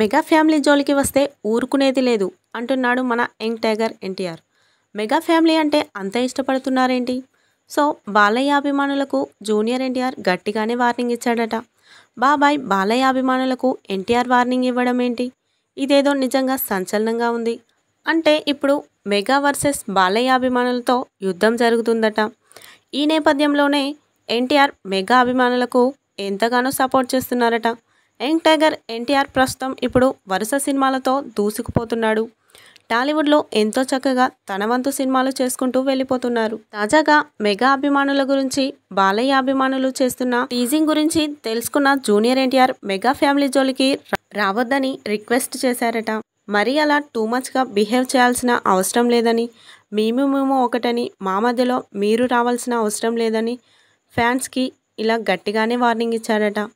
mega family జోలికి వస్తే ఊరుకునేది లేదు అంటున్నాడు మన young tiger NTR mega family అంటే అంత ఇష్టపడుతున్నారేంటి సో బాలయ్య అభిమానులకు జూనియర్ ఎన్టీఆర్ గట్టిగానే వార్నింగ్ ఇచ్చాడట బాబాయ్ బాలయ్య అభిమానులకు ఎన్టీఆర్ వార్నింగ్ ఇవ్వడం ఏంటి ఇదేదో నిజంగా సంచలనంగా ఉంది అంటే ఇప్పుడు మెగా వర్సెస్ బాలయ్య అభిమానులతో యుద్ధం జరుగుతుందట ఈ నేపథ్యంలోనే ఎన్టీఆర్ మెగా అభిమానులకు ఎంతగానో సపోర్ట్ చేస్తున్నారట యంగ్ టైగర్ ఎన్టీఆర్ ప్రస్తుతం ఇప్పుడు వరుస సినిమాలతో దూసుకుపోతున్నాడు టాలీవుడ్లో ఎంతో చక్కగా తన వంతు సినిమాలు చేసుకుంటూ వెళ్ళిపోతున్నారు తాజాగా మెగా అభిమానుల గురించి బాలయ్య అభిమానులు చేస్తున్న టీజింగ్ గురించి తెలుసుకున్న జూనియర్ ఎన్టీఆర్ మెగా ఫ్యామిలీ జోలికి రావద్దని రిక్వెస్ట్ చేశారట మరీ అలా టూ మచ్గా బిహేవ్ చేయాల్సిన అవసరం లేదని మేము మేము ఒకటని మా మధ్యలో మీరు రావాల్సిన అవసరం లేదని ఫ్యాన్స్కి ఇలా గట్టిగానే వార్నింగ్ ఇచ్చారట